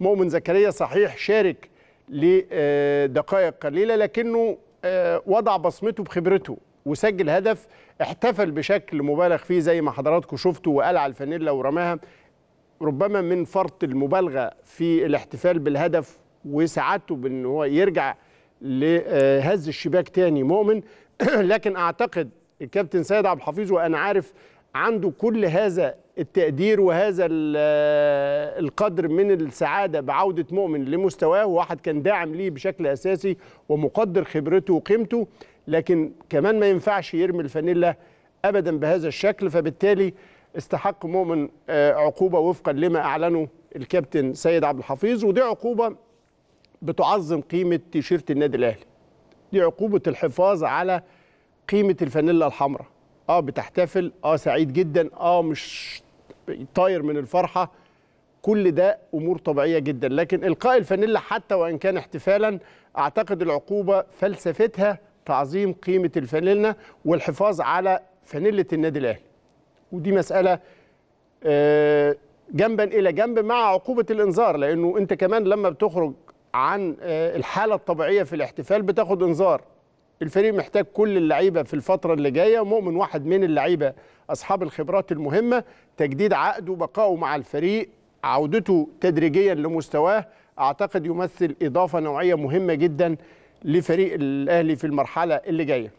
مؤمن زكريا صحيح شارك لدقائق قليله لكنه آه، وضع بصمته بخبرته وسجل هدف احتفل بشكل مبالغ فيه زي ما حضراتكم شفتوا وقلع الفانيلا ورماها ربما من فرط المبالغه في الاحتفال بالهدف وسعادته بان هو يرجع لهز الشباك تاني مؤمن لكن اعتقد الكابتن سيد عبد الحفيظ وانا عارف عنده كل هذا التقدير وهذا آه، القدر من السعادة بعودة مؤمن لمستواه واحد كان داعم ليه بشكل أساسي ومقدر خبرته وقيمته لكن كمان ما ينفعش يرمي الفانيلا أبدا بهذا الشكل فبالتالي استحق مؤمن آه، عقوبة وفقا لما أعلنه الكابتن سيد عبد الحفيظ ودي عقوبة بتعظم قيمة تيشيرت النادي الأهلي دي عقوبة الحفاظ على قيمة الفانيلا الحمراء اه بتحتفل اه سعيد جدا اه مش طاير من الفرحه كل ده امور طبيعيه جدا لكن القاء الفانيلا حتى وان كان احتفالا اعتقد العقوبه فلسفتها تعظيم قيمه الفانيلا والحفاظ على فانيله النادي الاهلي ودي مساله آه، جنبا الى جنب مع عقوبه الانذار لانه انت كمان لما بتخرج عن آه، الحاله الطبيعيه في الاحتفال بتاخد انذار الفريق محتاج كل اللعيبه في الفتره اللي جايه ومؤمن واحد من اللعيبه اصحاب الخبرات المهمه تجديد عقده وبقائه مع الفريق عودته تدريجيا لمستواه اعتقد يمثل اضافه نوعيه مهمه جدا لفريق الاهلي في المرحله اللي جايه